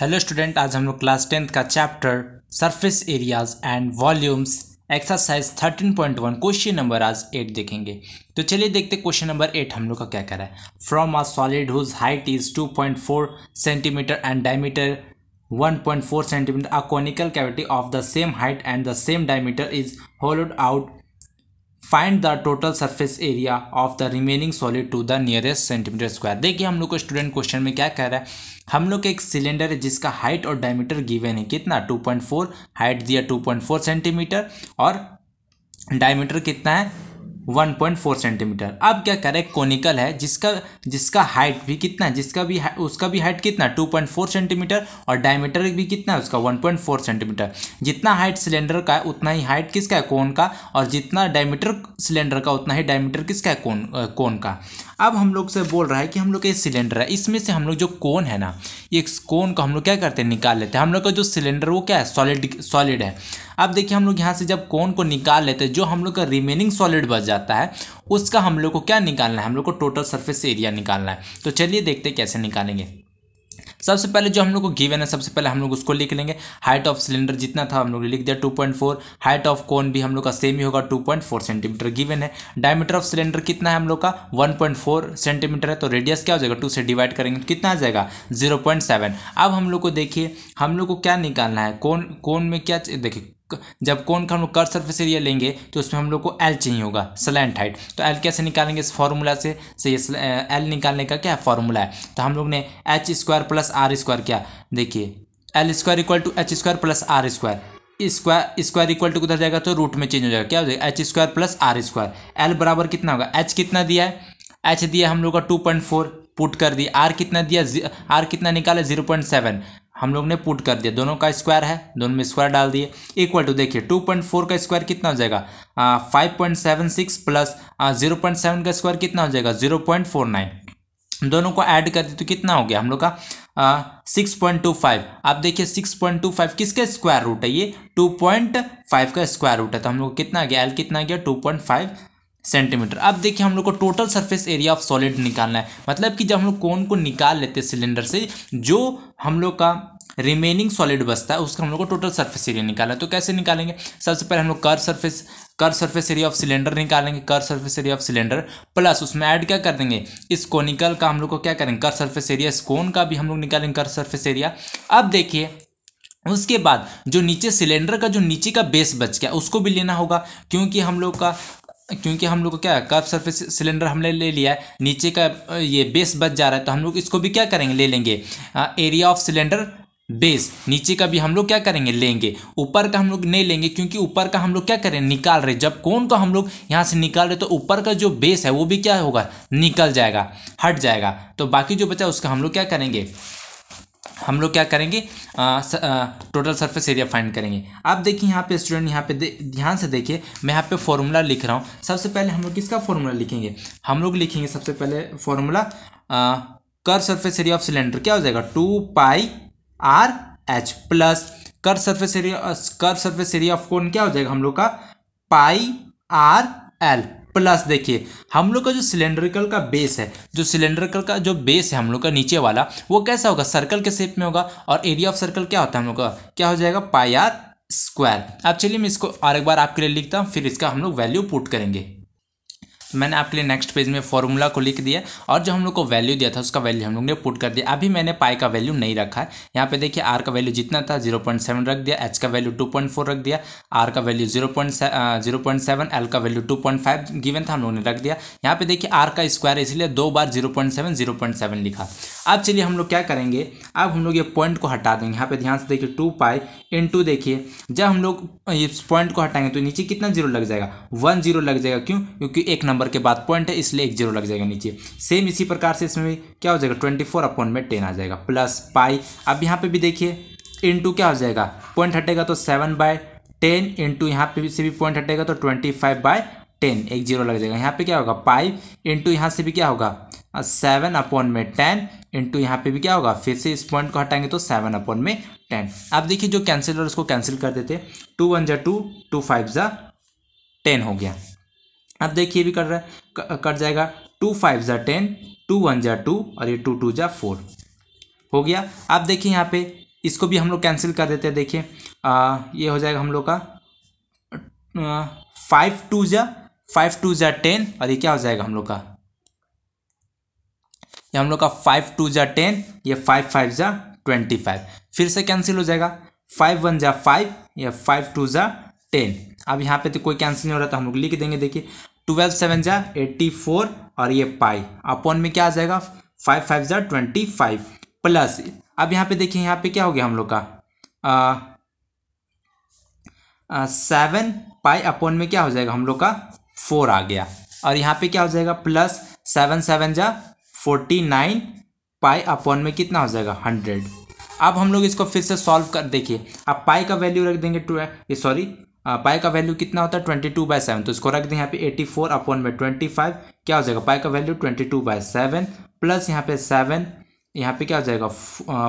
hello student आज हम लोग क्लास टेंथ का chapter surface areas and volumes exercise 13.1 question number आज एट देखेंगे तो चलिए देखते क्वेश्चन नंबर एट हम लोग का क्या रहा है from a solid whose height is 2.4 centimetre and diameter 1.4 centimetre a conical cavity of the same height and the same diameter is hold out find the total surface area of the remaining solid to the nearest centimetre square देखिए हम लोग को student question में क्या कह रहा है हम लोग एक सिलेंडर है जिसका हाइट और डायमीटर गिवन है कितना 2.4 हाइट दिया 2.4 सेंटीमीटर और डायमीटर कितना है 1.4 सेंटीमीटर अब क्या करें कोनिकल है जिसका जिसका हाइट भी कितना है जिसका भी उसका भी हाइट कितना 2.4 सेंटीमीटर और डायमीटर भी कितना है उसका 1.4 सेंटीमीटर जितना हाइट सिलेंडर का है उतना ही हाइट किसका है कोन का और जितना डायमीटर सिलेंडर का उतना ही डायमीटर किसका है कोन कोन का अब हम लोग से बोल रहा है कि हम लोग का ये सिलेंडर है इसमें से हम लोग जो कोन है ना ये कोन को हम लोग क्या करते हैं निकाल लेते हैं हम लोग का जो सिलेंडर वो क्या है सॉलिड सॉलिड है अब देखिए हम लोग यहाँ से जब कोन को निकाल लेते हैं जो हम लोग का रिमेनिंग सॉलिड बच जाता है उसका हम लोग को क्या निकालना है हम लोग को टोटल सर्फेस एरिया निकालना है तो चलिए देखते हैं कैसे निकालेंगे सबसे पहले जो हम लोग को गिवन है सबसे पहले हम लोग उसको लिख लेंगे हाइट ऑफ सिलेंडर जितना था हम लोग ने लिख दिया 2.4 हाइट ऑफ कोन भी हम लोग का सेम ही होगा 2.4 सेंटीमीटर गिवन है डायमीटर ऑफ सिलेंडर कितना है हम लोग का 1.4 सेंटीमीटर है तो रेडियस क्या हो जाएगा टू से डिवाइड करेंगे तो कितना आ जाएगा जीरो अब हम लोग को देखिए हम लोग को क्या निकालना है कौन कौन में क्या देखिए जब कौन का हम लोग कर सर्फेस एरिया लेंगे तो उसमें हम लोग को एल चाहिए होगा स्लैंट हाइट तो एल कैसे निकालेंगे इस फार्मूला से से ये एल निकालने का क्या फार्मूला है तो हम लोग ने H square plus R square क्या देखिए L square equal to H square plus R square square square equal to उधर जाएगा तो रूट में चेंज हो जाएगा क्या हो जाएगा H square plus R square L बराबर कितना होगा एच कितना दिया है एच दिया हम लोग का टू पॉइंट फोर पुट कर दिया आर कितना दिया आर कितना निकाला जीरो पॉइंट सेवन हम लोग ने पुट कर दिया दोनों का स्क्वायर है दोनों में स्क्वायर डाल दिए इक्वल टू देखिए टू पॉइंट फोर का स्क्वायर कितना हो जाएगा five point seven six plus zero point seven का स्क्वायर कितना हो जाएगा जीरो पॉइंट फोर नाइन दोनों को ऐड कर दिए तो कितना हो गया हम लोग का सिक्स पॉइंट टू फाइव आप देखिए सिक्स पॉइंट टू फाइव किसका स्क्वायर रूट है ये टू पॉइंट फाइव का स्क्वायर रूट है तो हम लोग कितना गया एल कितना गया टू पॉइंट फाइव सेंटीमीटर अब देखिए हम लोग को total surface area of solid निकालना है मतलब कि जब हम लोग कोन को निकाल लेते हैं सिलेंडर से जो हम लोग का रिमेनिंग सॉलिड बचता है उसका हम लोग को टोटल सर्फेस एरिया निकालना है तो कैसे निकालेंगे सबसे पहले हम लोग कर सर्फेस कर सर्फेस एरिया ऑफ सिलेंडर निकालेंगे कर surface area of cylinder plus उसमें ऐड क्या कर देंगे इस कोनिकल का हम लोग को क्या करेंगे कर सर्फेस एरिया इस कोन का भी हम लोग निकालेंगे कर सर्फेस एरिया अब देखिए उसके बाद जो नीचे सिलेंडर का जो नीचे का बेस बच गया उसको भी लेना होगा क्योंकि हम लोग का क्योंकि हम लोग को क्या है कर्व सर्फेस सिलेंडर हमने ले लिया है नीचे का ये बेस बच जा रहा है तो हम लोग इसको भी क्या करेंगे ले लेंगे आ, एरिया ऑफ सिलेंडर बेस नीचे का भी हम लोग क्या करेंगे लेंगे ऊपर का हम लोग नहीं लेंगे क्योंकि ऊपर का हम लोग क्या करें निकाल रहे जब कौन को हम लोग यहाँ से निकाल रहे तो ऊपर का जो बेस है वो भी क्या होगा निकल जाएगा हट जाएगा तो बाकी जो बचा उसका हम लोग क्या करेंगे हम लोग क्या करेंगे आ, स, आ, टोटल सरफेस एरिया फाइंड करेंगे आप देखिए यहाँ पे स्टूडेंट यहाँ पे ध्यान से देखिए मैं यहाँ पे फॉर्मूला लिख रहा हूँ सबसे पहले हम लोग किसका फॉर्मूला लिखेंगे हम लोग लिखेंगे सबसे पहले formula curved surface area of cylinder क्या हो जाएगा two pi R H plus कर सर्फेस एरिया कर सर्फेस एरिया ऑफ कौन क्या हो जाएगा हम लोग का पाई आर एल प्लस देखिए हम लोग का जो सिलेंड्रिकल का बेस है जो सिलेंड्रिकल का जो बेस है हम लोग का नीचे वाला वो कैसा होगा सर्कल के शेप में होगा और एरिया ऑफ सर्कल क्या होता है हम लोग का क्या हो जाएगा पाई आर स्क्वायर अब चलिए मैं इसको और एक बार आपके लिए लिखता हूँ फिर इसका हम लोग वैल्यू पुट करेंगे मैंने आपके लिए नेक्स्ट पेज में फॉर्मूला को लिख दिया और जो हम लोग को वैल्यू दिया था उसका वैल्यू हम लोग ने पुट कर दिया अभी मैंने पाई का वैल्यू नहीं रखा है यहाँ पे देखिए आर का वैल्यू जितना था जीरो पॉइंट सेवन रख दिया एच का वैल्यू टू पॉइंट फोर रख दिया आर का value zero point zero point seven L का value two point five given था हम लोगों ने रख दिया यहाँ पे देखिए आर का स्क्वायर इसलिए दो बार zero point seven zero point seven लिखा अब चलिए हम लोग क्या करेंगे अब हम लोग ये पॉइंट को हटा देंगे यहाँ पे ध्यान से देखिए टू पाई इन टू देखिए जब हम लोग इस पॉइंट को हटाएंगे तो नीचे कितना जीरो लग जाएगा वन जीरो लग जाएगा क्यों क्योंकि एक नंबर नंबर के बाद पॉइंट है इसलिए एक जीरो लग जाएगा नीचे सेम इसी प्रकार से इसमें भी क्या हो जाएगा ट्वेंटी फोर अपॉन में टेन आ जाएगा प्लस पाई अब यहाँ पे भी देखिए इंटू क्या हो जाएगा पॉइंट हटेगा तो सेवन बाय टेन इंटू यहाँ पे से भी पॉइंट हटेगा तो ट्वेंटी फाइव बाय टेन एक जीरो लग जाएगा यहाँ पे क्या होगा फाइव इंटू यहाँ से भी क्या होगा सेवन अपॉन में टेन इंटू यहाँ पे भी क्या होगा फिर से इस पॉइंट को हटाएंगे तो सेवन अपॉन में टेन अब देखिए जो कैंसिल उसको कैंसिल कर देते टू वन जा टू टू फाइव जा टेन हो गया अब देखिए भी कट रहा है कट जाएगा टू फाइव ज़ा टेन टू वन ज़ा टू और ये टू टू ज़ा फोर हो गया अब देखिए यहाँ पे इसको भी हम लोग कैंसिल कर देते हैं देखिए ये हो जाएगा हम लोग का फाइव टू ज़ा फाइव टू ज़ा टेन और ये क्या हो जाएगा हम लोग का ये हम लोग का फाइव टू ज़ा टेन ये फाइव फाइव ज़ा ट्वेंटी फाइव फिर से कैंसिल हो जाएगा फाइव वन ज़ा फाइव या फाइव टू ज़ा टेन अब यहाँ पे तो कोई कैंसिल नहीं हो रहा तो हम लोग लिख देंगे देखिए ट्वेल्व सेवन जा एट्टी फोर और ये पाई अपॉन में क्या आ जाएगा फाइव फाइव जा ट्वेंटी फाइव प्लस अब यहाँ पे देखिए यहाँ पे क्या हो गया हम लोग का सेवन पाई अपॉन में क्या हो जाएगा हम लोग का फोर आ गया और यहाँ पे क्या हो जाएगा प्लस सेवन सेवन जा फोर्टी नाइन पाई अपॉन में कितना हो जाएगा हंड्रेड अब हम लोग इसको फिर से सॉल्व कर देखिए अब पाई का वैल्यू रख देंगे टू सॉरी पाई का वैल्यू कितना होता है ट्वेंटी टू बाय सेवन तो इसको रख दें यहाँ पे एटी फोर अपॉन में ट्वेंटी फाइव क्या हो जाएगा पाई का value twenty two by seven plus यहाँ पे सेवन यहाँ पे क्या हो जाएगा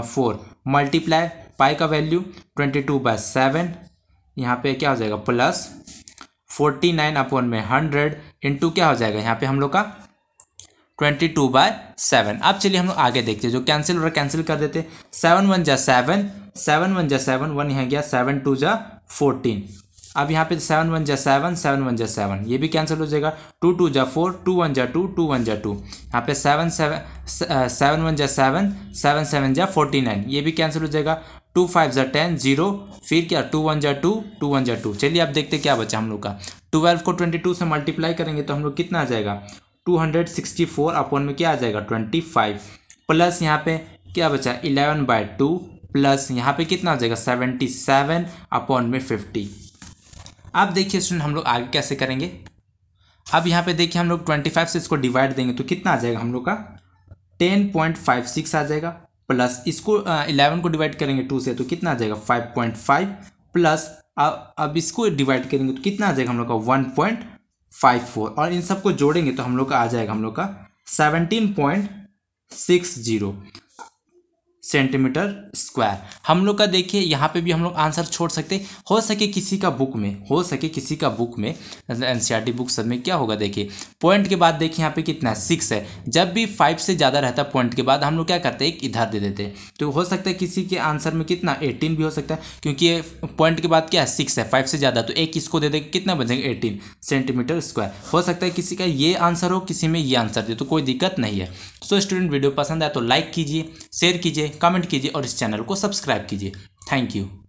फोर मल्टीप्लाई पाई का value twenty two by seven यहाँ पे क्या हो जाएगा प्लस फोर्टी नाइन अपॉन में हंड्रेड इंटू क्या हो जाएगा यहाँ पे हम लोग का ट्वेंटी टू बाय सेवन अब चलिए हम लोग आगे देखते हैं जो कैंसिल हो रहा है कैंसिल कर देते सेवन वन जा सेवन सेवन वन जा सेवन वन यहाँ गया सेवन टू जा फोर्टीन अब यहाँ पे सेवन वन जा सेवन सेवन वन जा सेवन ये भी कैंसिल हो जाएगा टू टू जा फोर टू वन जा टू टू वन जा टू यहाँ पे सेवन सेवन सेवन वन जा सेवन सेवन सेवन जा फोर्टी नाइन ये भी कैंसिल हो जाएगा टू फाइव जा टेन जीरो फिर क्या टू वन जा टू टू वन जा टू चलिए अब देखते क्या बचा हम लोग का ट्वेल्व को ट्वेंटी टू से मल्टीप्लाई करेंगे तो हम लोग कितना आ जाएगा two hundred sixty four upon में क्या आ जाएगा ट्वेंटी फाइव प्लस यहाँ पे क्या बचा इलेवन बाय टू प्लस यहाँ पे कितना आ जाएगा सेवेंटी सेवन अपॉन में फिफ्टी अब देखिए स्टूडेंट हम लोग आगे कैसे करेंगे अब यहाँ पे देखिए हम लोग ट्वेंटी फाइव से इसको डिवाइड देंगे तो कितना आ जाएगा हम लोग का टेन पॉइंट फाइव सिक्स आ जाएगा प्लस इसको इलेवन को डिवाइड करेंगे टू से तो कितना आ जाएगा फाइव पॉइंट फाइव प्लस अब अब इसको डिवाइड करेंगे तो कितना आ जाएगा हम लोग का वन पॉइंट फाइव फोर और इन सबको जोड़ेंगे तो हम लोग का आ जाएगा हम लोग का seventeen point six zero centimetre square हम लोग का देखिए यहाँ पे भी हम लोग आंसर छोड़ सकते हो सके किसी का बुक में हो सके किसी का बुक में एन सी बुक सब में क्या होगा देखिए पॉइंट के बाद देखिए यहाँ पे कितना सिक्स है जब भी फाइव से ज़्यादा रहता है पॉइंट के बाद हम लोग क्या करते हैं एक इधर दे देते हैं तो हो सकता है किसी के आंसर में कितना एटीन भी हो सकता है क्योंकि पॉइंट के बाद क्या है सिक्स है फाइव से ज़्यादा तो एक इसको दे देंगे कितना बन जाएंगे एटीन सेंटीमीटर स्क्वायर हो सकता है किसी का ये आंसर हो किसी में ये आंसर दे तो कोई दिक्कत नहीं है सो स्टूडेंट वीडियो पसंद आए तो लाइक कीजिए शेयर कीजिए कमेंट कीजिए और इस चैनल को सब्सक्राइब कीजिए थैंक यू